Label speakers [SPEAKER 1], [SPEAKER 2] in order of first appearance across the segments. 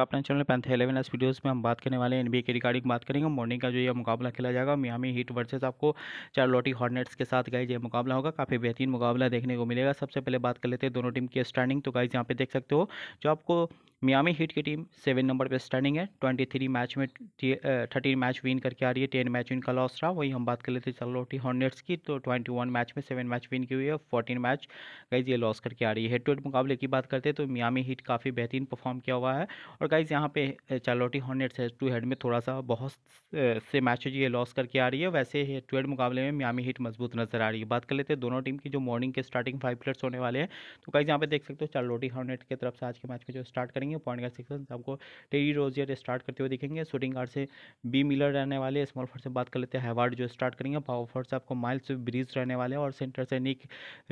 [SPEAKER 1] आपका अपना चैनल पैंथे इलेवन एस वीडियोस में हम बात करने वाले हैं एनबीए के रिगार्डिंग बात करेंगे मॉर्निंग का जो ये मुकाबला खेला जाएगा मियामी हीट वर्सेस आपको चार लोटी हॉर्नेट्स के साथ गाइज ये मुकाबला होगा काफ़ी बेहतरीन मुकाबला देखने को मिलेगा सबसे पहले बात कर लेते हैं दोनों टीम की स्टैंडिंग तो गाइज यहाँ पे देख सकते हो जो आपको मियामी हीट की टीम सेवन नंबर पर स्टैंडिंग है ट्वेंटी थ्री मैच में थर्टीन मैच विन करके आ रही है टेन मैच इनका लॉस रहा वहीं हम बात कर लेते चलोटी हॉर्नेट्स की तो ट्वेंटी वन मैच में सेवन मैच विन की हुई है फोर्टीन मैच गाइज ये लॉस करके आ रही है हेड टू हेड मुकाबले की बात करते हैं तो मियामी हीट काफ़ी बेहतरीन परफॉर्म किया हुआ है और गाइज यहाँ पे Charlotte Hornets head to head में थोड़ा सा बहुत uh, से मैच ये लॉस करके आ रही है वैसे हेड टू हेड मुकाबले में मियामी हीट मजबूत नजर आ रही है बात कर लेते हैं दोनों टीम की जो मॉर्निंग के स्टार्टिंग फाइव प्लेयर्स होने वाले हैं तो गाइज यहाँ पे देख सकते हो चार्लोटी हॉर्नेट की तरफ से आज के मैच में जो स्टार्ट करेंगे जाएंगे पॉइंट गार्ड सेक्शन से आपको टेरी रोजियर स्टार्ट करते हुए दिखेंगे शूटिंग गार्ड से बी मिलर रहने वाले स्मॉल फोर से बात कर लेते हैं हैवार्ड जो स्टार्ट करेंगे पावर फोर से आपको माइल्स ब्रिज रहने वाले और सेंटर से निक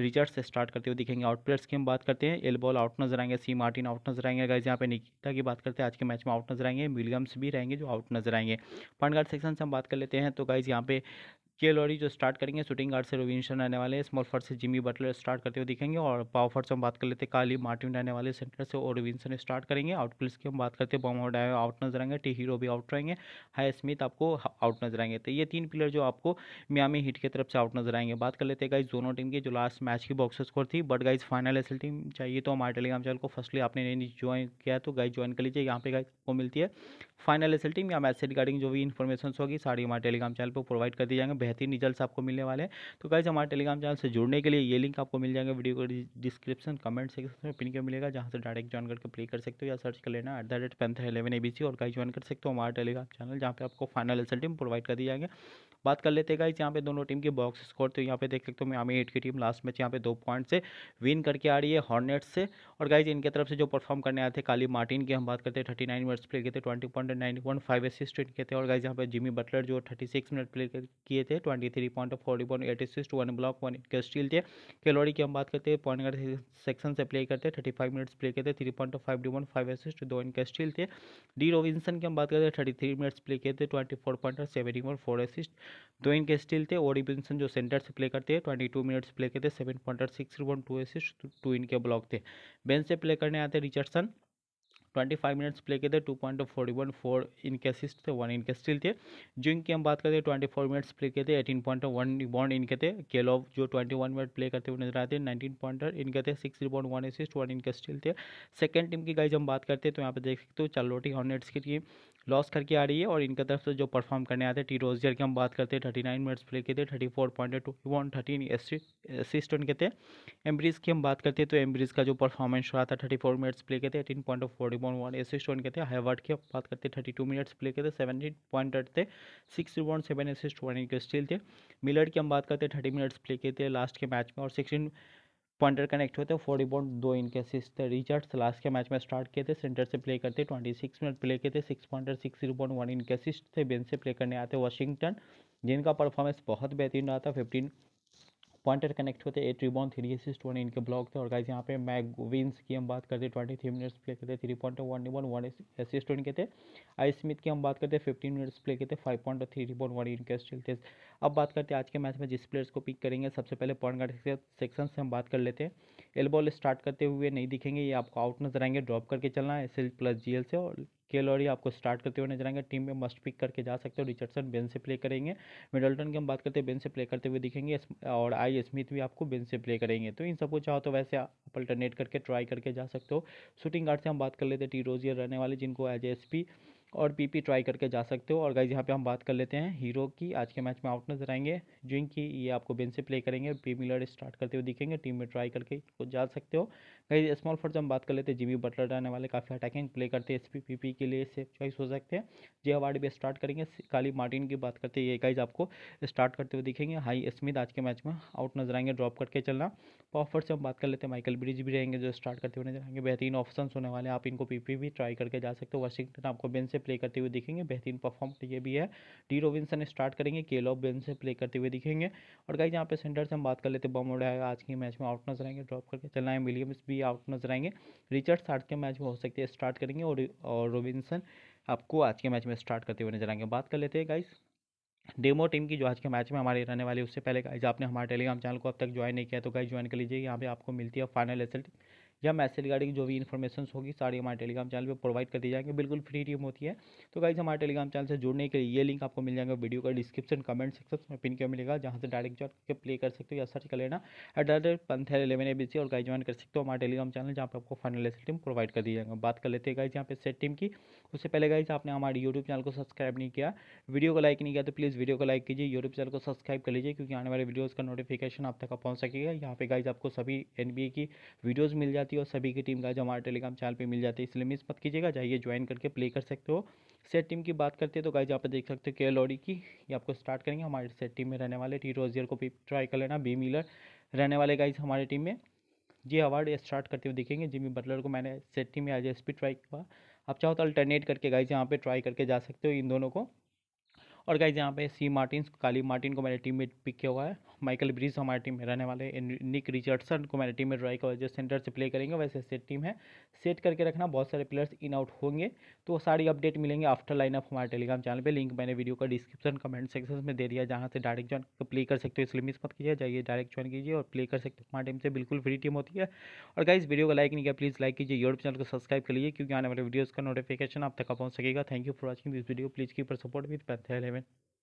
[SPEAKER 1] रिचर्ड से स्टार्ट करते हुए दिखेंगे आउट प्लेयर्स की हम बात करते हैं एल बॉल आउट नजर आएंगे सी मार्टिन आउट नजर आएंगे गाइज यहाँ पे निकिता की बात करते हैं आज के मैच में आउट नजर आएंगे विलियम्स भी रहेंगे जो आउट नजर आएंगे पॉइंट गार्ड सेक्शन से हम बात कर लेते हैं तो गाइज यहाँ पे के लोरी जो स्टार्ट करेंगे शूटिंग गार्ड से रोबिन्सन रहने वाले स्मॉल फर्ट से जिमी बटलर स्टार्ट करते हुए दिखेंगे और पावर फर्ट से हम बात कर लेते हैं काली मार्टिन रहने वाले सेंटर से और रोबिन्सन स्टार्ट करेंगे आउट की हम बात करते हैं बॉम डायो आउट नजर आएंगे टी हीरो भी आउट रहेंगे हाई स्मिथ आपको आउट नजर आएंगे तो ये तीन प्लेयर जो आपको म्यामी हिट की तरफ से आउट नजर आएंगे बात कर लेते हैं गाइज दोनों टीम की जो लास्ट मैच की बॉक्स स्कोर थी बट गाइज फाइनल एस टीम चाहिए तो हमारे टेलीग्राम चैनल को फर्स्टली आपने नहीं ज्वाइन किया तो गाइज ज्वाइन कर लीजिए यहाँ पे गाइज को मिलती है फाइनल एसल टीम या मैच से रिगार्डिंग जो भी इन्फॉर्मेशन होगी सारी हमारे टेलीग्राम चैनल पर प्रोवाइड कर दी जाएंगे बेहतरीन रिजल्ट आपको मिलने वाले हैं तो गाइज हमारे टेलीग्राम चैनल से जुड़ने के लिए ये लिंक आपको मिल जाएगा वीडियो को डिस्क्रिप्शन कमेंट सेक्शन में पिन के मिलेगा जहाँ से डायरेक्ट ज्वाइन करके प्ले कर सकते हो या सर्च कर लेना एट द रेट पेंथ एलेवन ए और कहीं ज्वाइन कर सकते हो हमारे टेलीग्राम चैनल जहाँ पे आपको फाइनल एसल टीम प्रोवाइड कर दी जाएंगे बात कर लेते हैं इस यहाँ पे दोनों टीम के बॉक्स स्कोर तो यहाँ पे देख सकते हो मैं एट की टीम लास्ट मैच यहाँ पे दो पॉइंट से विन करके आ रही है हॉर्नेट से और गाइज इनके तरफ से जो परफॉर्म करने आए थे काली मार्टिन की हम बात करते हैं थर्टी नाइन मिनट्स प्ले किए थे twenty point nine point five assist के थे और गाइज यहाँ पे जिमी बटलर जो थर्टी सिक्स मिनट प्ले किए थे थे twenty three point forty point eighty six one block one के स्टील थे कैलोरी की हम बात करते हैं पॉइंट गार्ड सेक्शन से प्ले करते हैं थर्टी फाइव मिनट्स प्ले करते three point five D one five assist दो इनके स्टील थे डी रोविंसन की हम बात करते हैं थर्टी थ्री मिनट्स प्ले करते twenty four point seven D one four assist दो इनके स्टील थे ओ रोविंसन जो सेंटर से प्ले करते हैं ट्वेंटी टू मिनट्स प्ले करते seven point six one two assist two इनके ब्लॉक थे बेंच से प्ले करने आते Richardson twenty five minutes play किए थे two point forty one four इनके असिस्ट थे वन इनके स्टिल थे जिंक की हम बात करते हैं ट्वेंटी फोर मिनट्स प्ले किए थे एटीन पॉइंट वन रिबाउंड इनके थे ऑफ जो ट्वेंटी वन मिनट प्ले करते हुए नजर आते हैं नाइनटीन पॉइंटर इनके थे six rebound one assist one इनके स्टिल थे सेकेंड टीम की गाइज हम बात करते हैं तो यहाँ पर देख सकते हो चलोटी हॉर्नेट्स की टीम लॉस करके आ रही है और इनके तरफ से जो परफॉर्म करने आते हैं टी रोजियर की हम बात करते हैं थर्टी नाइन मिनट्स प्ले किए थे thirty four point two one thirteen assist उनके थे एम्ब्रिज की हम बात करते हैं तो एम्ब्रिज का जो परफॉर्मेंस रहा था थर्टी फोर मिनट्स प्ले किए थे eighteen point four rebound one assist one के थे हाई हैवर्ड की बात करते हैं थर्टी टू मिनट्स प्ले के थे सेवेंटी पॉइंट एट थे six rebound seven assist one इनके स्टिल थे मिलर की हम बात करते हैं थर्टी मिनट्स प्ले के थे लास्ट के मैच में और सिक्सटीन पॉइंटर कनेक्ट होते थे फोर रिबाउंड दो इनके असिस्ट थे रिचर्ड्स लास्ट के मैच में स्टार्ट किए थे सेंटर से प्ले करते ट्वेंटी सिक्स मिनट प्ले किए थे six pointer six zero point one इनके असिस्ट थे बेन से प्ले करने आते वाशिंगटन जिनका परफॉर्मेंस बहुत बेहतरीन रहा था फिफ्टीन पॉइंटर कनेक्ट होते eight rebound three assist one इनके ब्लॉक थे और गाइज यहाँ पे विंस की हम बात करते ट्वेंटी थ्री मिनट्स प्ले करते three point one rebound one assist इनके थे आई स्मिथ की हम बात करते फिफ्टीन मिनट्स प्ले करते five point three rebound one इनके स्टिल थे अब बात करते हैं आज के मैच में जिस प्लेयर्स को पिक करेंगे सबसे पहले पॉइंट गार्ड सेक्शन से हम बात कर लेते हैं एल बॉल स्टार्ट करते हुए नहीं दिखेंगे ये आपको आउट नजर आएंगे ड्रॉप करके चलना है एस प्लस जी से और केल आपको स्टार्ट करते हुए नजर आएंगे टीम में मस्ट पिक करके जा सकते हो रिचर्डसन बेन से प्ले करेंगे मिडल्टन की हम बात करते हैं बेन से प्ले करते हुए दिखेंगे और आई स्मिथ भी आपको बेन से प्ले करेंगे तो इन सबको चाहो तो वैसे आप अल्टरनेट करके ट्राई करके जा सकते हो शूटिंग गार्ड से हम बात कर लेते हैं टी रोजियर रहने वाले जिनको एज एस पी और पीपी ट्राई करके जा सकते हो और गाइज यहाँ पे हम बात कर लेते हैं हीरो की आज के मैच में आउट नजर आएंगे जिंग की ये आपको बेंच से प्ले करेंगे पी मिलर स्टार्ट करते हुए दिखेंगे टीम में ट्राई करके जा सकते हो गाइज स्मॉल फॉर्ट हम बात कर लेते हैं जिमी बटलर रहने वाले काफ़ी अटैकिंग प्ले करते हैं एस के लिए सेफ चॉइस हो सकते हैं जे अवार्ड भी स्टार्ट करेंगे काली मार्टिन की बात करते हैं ये गाइज आपको स्टार्ट करते हुए दिखेंगे हाई स्मिथ आज के मैच में आउट नजर आएंगे ड्रॉप करके चलना पॉफर से हम बात कर लेते हैं माइकल ब्रिज भी रहेंगे जो स्टार्ट करते हुए नजर आएंगे बेहतरीन ऑप्शन होने वाले आप इनको पी भी ट्राई करके जा सकते हो वाशिंगटन आपको बेंच से से प्ले करते हुए दिखेंगे बेहतरीन परफॉर्म ये भी है डी रोविंसन स्टार्ट करेंगे केलॉब बेन से प्ले करते हुए दिखेंगे और कहीं यहाँ पे सेंटर से हम बात कर लेते हैं बम उड़ाएगा आज के मैच में आउट नजर आएंगे ड्रॉप करके चलना है विलियम्स भी आउट नजर आएंगे रिचर्ड आज के मैच में हो सकते हैं स्टार्ट करेंगे और, और रोविंसन आपको आज के मैच में स्टार्ट करते हुए नजर आएंगे बात कर लेते हैं गाइज़ डेमो टीम की जो आज के मैच में हमारे रहने वाली उससे पहले गाइज आपने हमारे टेलीग्राम चैनल को अब तक ज्वाइन नहीं किया तो गाइज ज्वाइन कर लीजिए यहाँ पे आपको मिलती है फाइनल रिजल्ट या मैसेज रिगार्डिंग जो भी इन्फॉर्मेशन होगी सारी हमारे टेलीग्राम चैनल पर प्रोवाइड कर दी जाएंगे बिल्कुल फ्री टीम होती है तो गाइज हमारे टेलीग्राम चैनल से जुड़ने के लिए ये लिंक आपको मिल जाएगा वीडियो का डिस्क्रिप्शन कमेंट सेक्शन में पिन के मिलेगा जहाँ से डायरेक्ट जॉइन करके प्ले कर सकते हो या सर्च कर लेना एट द रेट पंथेल इलेवन ए बी सी और गाइज ज्वाइन कर सकते हो हमारे टेलीग्राम चैनल जहाँ पर आपको फाइनल टीम प्रोवाइड कर दी जाएगा बात कर लेते हैं गाइज यहाँ पे सेट टीम की उससे पहले गाइज आपने हमारे यूट्यूब चैनल को सब्सक्राइब नहीं किया वीडियो को लाइक नहीं किया तो प्लीज़ वीडियो को लाइक कीजिए यूट्यूब चैनल को सब्सक्राइब कर लीजिए क्योंकि आने वाले वीडियोज़ का नोटिफिकेशन आप तक पहुँच सकेगा यहाँ पे गाइज आपको सभी एन की वीडियोज़ मिल जाती जाती है और सभी की टीम का जो हमारे टेलीग्राम चैनल पे मिल जाती है इसलिए मिस मत कीजिएगा जाइए ज्वाइन करके प्ले कर सकते हो सेट टीम की बात करते हैं तो गाइज यहाँ पे देख सकते हो के लॉडी की ये आपको स्टार्ट करेंगे हमारे सेट टीम में रहने वाले टी रोजियर को भी ट्राई कर लेना बी मिलर रहने वाले गाइज हमारे टीम में ये अवार्ड स्टार्ट करते हुए देखेंगे जिमी बटलर को मैंने सेट टीम में आज एस ट्राई किया आप चाहो तो अल्टरनेट करके गाइज यहाँ पर ट्राई करके जा सकते हो इन दोनों को और गाइज यहाँ पे सी मार्टिन काली मार्टिन को मैंने टीम में पिक किया हुआ है माइकल ब्रिज हमारी टीम में रहने वाले हैं निक रिचर्डसन को हमारी टीम में ड्राई कर जो सेंटर से प्ले करेंगे वैसे सेट टीम है सेट करके रखना बहुत सारे प्लेयर्स इन आउट होंगे तो सारी अपडेट मिलेंगे आफ्टर लाइनअप हमारे टेलीग्राम चैनल पर लिंक मैंने वीडियो का डिस्क्रिप्शन कमेंट सेक्शन में दे दिया जहाँ से डायरेक्ट ज्वाइन प्ले कर सकते हो इसलिए मिस मत कीजिए जाइए डायरेक्ट ज्वाइन कीजिए और प्ले कर सकते हो हमारी टीम से बिल्कुल फ्री टीम होती है और गाइस वीडियो को लाइक नहीं किया प्लीज़ लाइक कीजिए यूट्यूब चैनल को सब्सक्राइब कर लीजिए क्योंकि आने वाले वीडियोज़ का नोटिफिकेशन आप तक पहुँच सकेगा thank you for watching this video please keep our support with path eleven